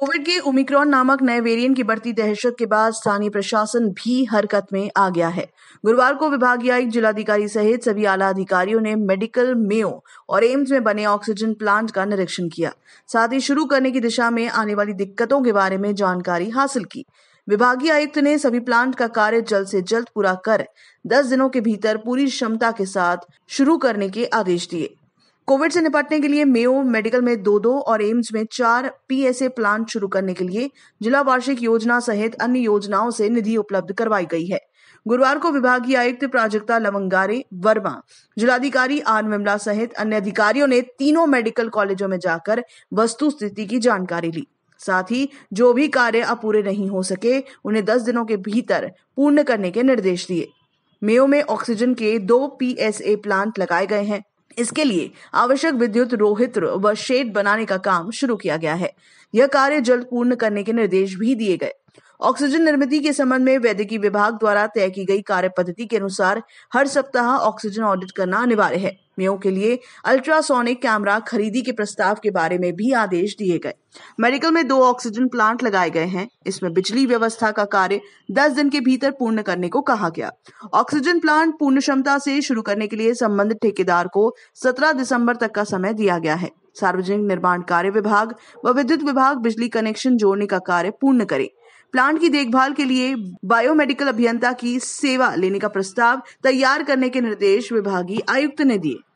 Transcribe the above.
Covid के Omicron नामक नए वेरिएंट की बढ़ती दहशत के बाद स्थानीय प्रशासन भी हरकत में आ गया है गुरुवार को विभागीय आयुक्त जिलाधिकारी सहित सभी आला अधिकारियों ने मेडिकल मेयो और एम्स में बने ऑक्सीजन प्लांट का निरीक्षण किया साथ ही शुरू करने की दिशा में आने वाली दिक्कतों के बारे में जानकारी हासिल की विभागीय आयुक्त ने सभी प्लांट का कार्य जल्द से जल्द पूरा कर दस दिनों के भीतर पूरी क्षमता के साथ शुरू करने के आदेश दिए कोविड से निपटने के लिए मेयो मेडिकल में दो दो और एम्स में चार पीएसए प्लांट शुरू करने के लिए जिला वार्षिक योजना सहित अन्य योजनाओं से निधि उपलब्ध करवाई गई है गुरुवार को विभागीय आयुक्त प्राजक्ता लवंगारे वर्मा जिलाधिकारी आर विमला सहित अन्य अधिकारियों ने तीनों मेडिकल कॉलेजों में जाकर वस्तु स्थिति की जानकारी ली साथ ही जो भी कार्य अपूरे नहीं हो सके उन्हें दस दिनों के भीतर पूर्ण करने के निर्देश दिए मेयो में ऑक्सीजन के दो पीएसए प्लांट लगाए गए हैं इसके लिए आवश्यक विद्युत रोहित्र व शेड बनाने का काम शुरू किया गया है यह कार्य जल्द पूर्ण करने के निर्देश भी दिए गए ऑक्सीजन निर्मित के संबंध में वैद्यकीय विभाग द्वारा तय की गई कार्य पद्धति के अनुसार हर सप्ताह ऑक्सीजन ऑडिट करना अनिवार्य है मेयो के लिए अल्ट्रासोनिक कैमरा खरीदी के प्रस्ताव के बारे में भी आदेश दिए गए मेडिकल में दो ऑक्सीजन प्लांट लगाए गए हैं इसमें बिजली व्यवस्था का कार्य 10 दिन के भीतर पूर्ण करने को कहा गया ऑक्सीजन प्लांट पूर्ण क्षमता से शुरू करने के लिए संबंधित ठेकेदार को 17 दिसंबर तक का समय दिया गया है सार्वजनिक निर्माण कार्य विभाग व विद्युत विभाग बिजली कनेक्शन जोड़ने का कार्य पूर्ण करे प्लांट की देखभाल के लिए बायोमेडिकल अभियंता की सेवा लेने का प्रस्ताव तैयार करने के निर्देश विभागीय आयुक्त ने दिए